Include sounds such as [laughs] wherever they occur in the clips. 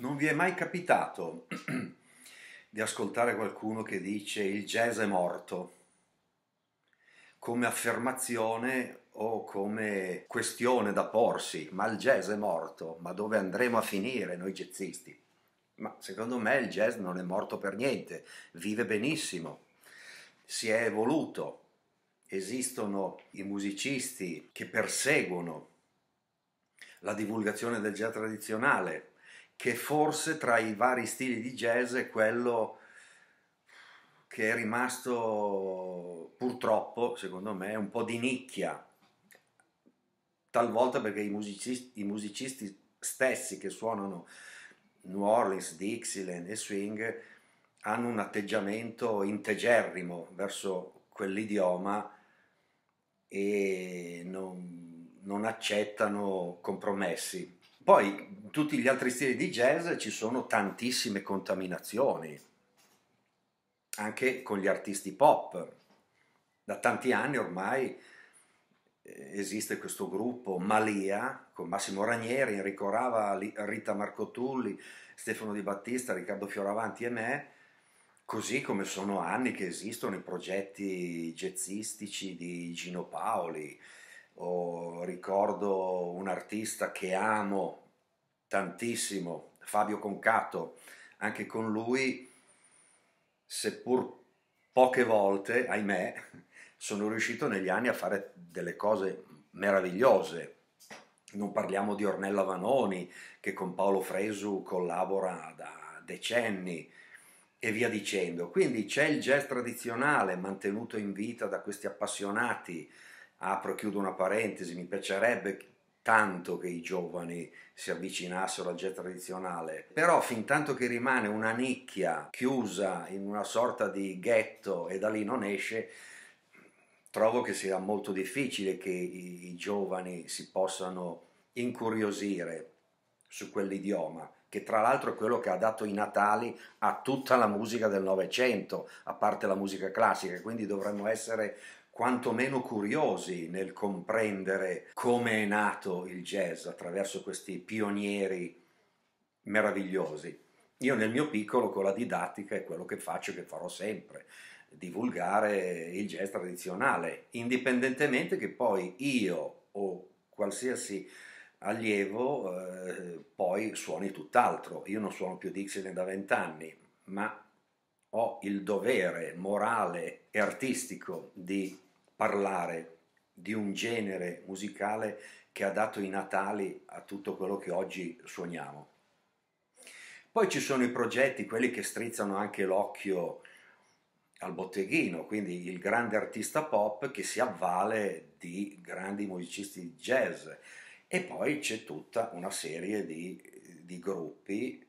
Non vi è mai capitato [clears throat] di ascoltare qualcuno che dice il jazz è morto come affermazione o come questione da porsi, ma il jazz è morto, ma dove andremo a finire noi jazzisti? Ma secondo me il jazz non è morto per niente, vive benissimo, si è evoluto, esistono i musicisti che perseguono la divulgazione del jazz tradizionale, che forse tra i vari stili di jazz è quello che è rimasto purtroppo, secondo me, un po' di nicchia, talvolta perché i musicisti, i musicisti stessi che suonano New Orleans, Dixieland e swing hanno un atteggiamento integerrimo verso quell'idioma e non, non accettano compromessi. Poi tutti gli altri stili di jazz ci sono tantissime contaminazioni, anche con gli artisti pop. Da tanti anni ormai eh, esiste questo gruppo Malia con Massimo Ranieri, Enrico Rava, Rita Marcotulli, Stefano Di Battista, Riccardo Fioravanti e me, così come sono anni che esistono i progetti jazzistici di Gino Paoli o ricordo un artista che amo tantissimo, Fabio Concato, anche con lui, seppur poche volte, ahimè, [laughs] sono riuscito negli anni a fare delle cose meravigliose. Non parliamo di Ornella Vanoni, che con Paolo Fresu collabora da decenni, e via dicendo. Quindi c'è il jazz tradizionale mantenuto in vita da questi appassionati, apro e chiudo una parentesi, mi piacerebbe tanto che i giovani si avvicinassero al jazz tradizionale, però fin tanto che rimane una nicchia chiusa in una sorta di ghetto e da lì non esce, trovo che sia molto difficile che i, i giovani si possano incuriosire su quell'idioma che tra l'altro è quello che ha dato i natali a tutta la musica del Novecento, a parte la musica classica, quindi dovremmo essere quantomeno curiosi nel comprendere come è nato il jazz attraverso questi pionieri meravigliosi. Io nel mio piccolo con la didattica è quello che faccio e che farò sempre, divulgare il jazz tradizionale, indipendentemente che poi io o qualsiasi allievo eh, poi suoni tutt'altro. Io non suono più Dixieland da vent'anni, ma ho il dovere morale e artistico di parlare di un genere musicale che ha dato i natali a tutto quello che oggi suoniamo. Poi ci sono i progetti, quelli che strizzano anche l'occhio al botteghino, quindi il grande artista pop che si avvale di grandi musicisti di jazz. E poi c'è tutta una serie di, di gruppi,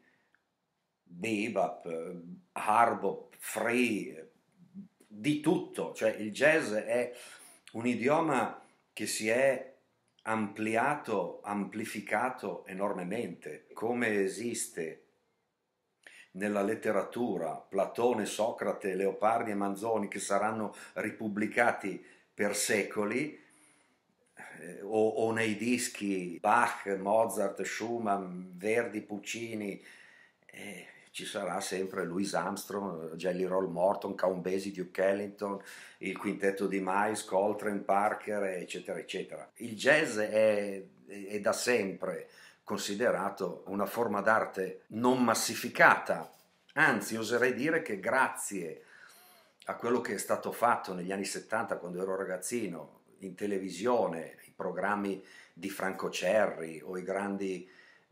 bebop, hard free, di tutto, cioè il jazz è un idioma che si è ampliato, amplificato enormemente, come esiste nella letteratura Platone, Socrate, Leopardi e Manzoni che saranno ripubblicati per secoli, eh, o, o, nei dischi Bach, Mozart, Schumann, Verdi, Puccini. Eh, ci sarà sempre Louis Armstrong, Jelly Roll Morton, Count Basie, Duke Ellington, il quintetto di Miles, Coltrane, Parker, eccetera, eccetera. Il jazz è, è da sempre considerato una forma d'arte non massificata, anzi oserei dire che grazie a quello che è stato fatto negli anni 70 quando ero ragazzino in televisione, i programmi di Franco Cerri o i grandi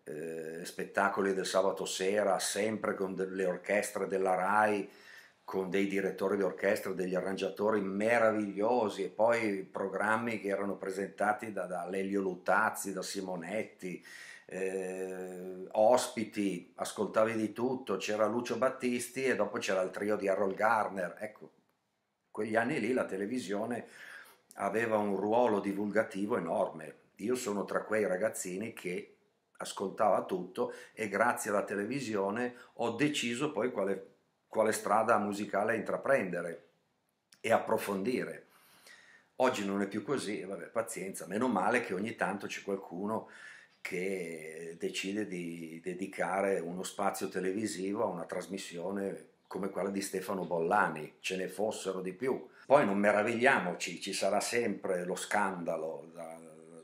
eh, spettacoli del sabato sera, sempre con delle orchestre della RAI, con dei direttori d'orchestra, degli arrangiatori meravigliosi e poi programmi che erano presentati da, da Lelio Lutazzi, da Simonetti, eh, ospiti, ascoltavi di tutto, c'era Lucio Battisti e dopo c'era il trio di Harold Garner. Ecco, quegli anni lì la televisione aveva un ruolo divulgativo enorme. Io sono tra quei ragazzini che ascoltava tutto e grazie alla televisione ho deciso poi quale, quale strada musicale intraprendere e approfondire. Oggi non è più così, vabbè, pazienza, meno male che ogni tanto c'è qualcuno che decide di dedicare uno spazio televisivo a una trasmissione come quella di Stefano Bollani, ce ne fossero di più. Poi non meravigliamoci, ci sarà sempre lo scandalo,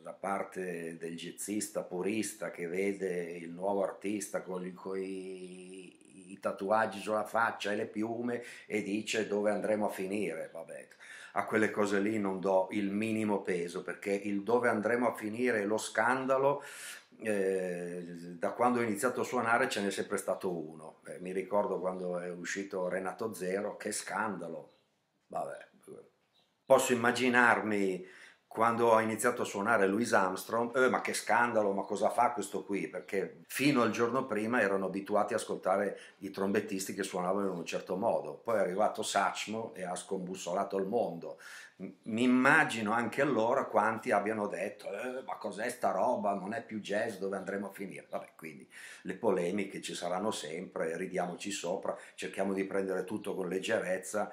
la parte del jazzista purista che vede il nuovo artista con, il, con i, i, tatuaggi sulla faccia e le piume e dice dove andremo a finire. Vabbè, a quelle cose lì non do il minimo peso perché il dove andremo a finire lo scandalo. Eh, da quando ho iniziato a suonare ce n'è sempre stato uno. Eh, mi ricordo quando è uscito Renato Zero, che scandalo! Vabbè, posso immaginarmi quando ha iniziato a suonare Louis Armstrong, eh, ma che scandalo, ma cosa fa questo qui? Perché fino al giorno prima erano abituati ad ascoltare i trombettisti che suonavano in un certo modo, poi è arrivato Sachmo e ha scombussolato il mondo. Mi immagino anche allora quanti abbiano detto, eh, ma cos'è sta roba, non è più jazz, dove andremo a finire? Vabbè, quindi le polemiche ci saranno sempre, ridiamoci sopra, cerchiamo di prendere tutto con leggerezza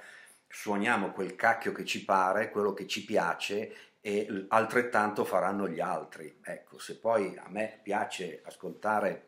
suoniamo quel cacchio che ci pare, quello che ci piace e altrettanto faranno gli altri. Ecco, se poi a me piace ascoltare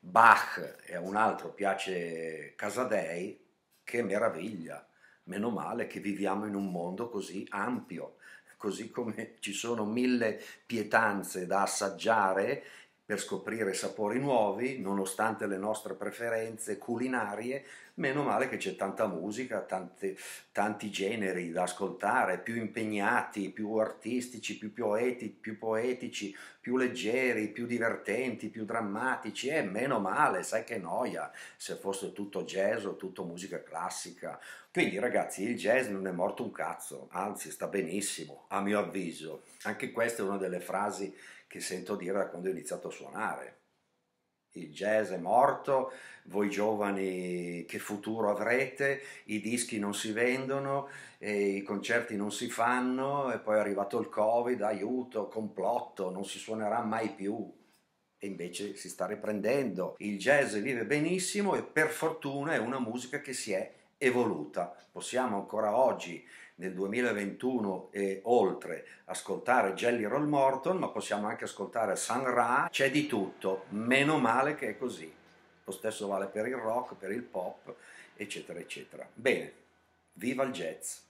Bach e a un altro piace Casadei, che meraviglia, meno male che viviamo in un mondo così ampio, così come ci sono mille pietanze da assaggiare per scoprire sapori nuovi, nonostante le nostre preferenze culinarie, Meno male che c'è tanta musica, tante, tanti generi da ascoltare, più impegnati, più artistici, più poetici, più, poetici, più leggeri, più divertenti, più drammatici. E eh, meno male, sai che noia se fosse tutto jazz o tutto musica classica. Quindi ragazzi, il jazz non è morto un cazzo, anzi sta benissimo, a mio avviso. Anche questa è una delle frasi che sento dire da quando ho iniziato a suonare il jazz è morto, voi giovani che futuro avrete, i dischi non si vendono, i concerti non si fanno e poi è arrivato il covid, aiuto, complotto, non si suonerà mai più. E invece si sta riprendendo. Il jazz vive benissimo e per fortuna è una musica che si è evoluta. Possiamo ancora oggi, nel 2021 e oltre, ascoltare Jelly Roll Morton, ma possiamo anche ascoltare San Ra, c'è di tutto, meno male che è così. Lo stesso vale per il rock, per il pop, eccetera, eccetera. Bene, viva il jazz!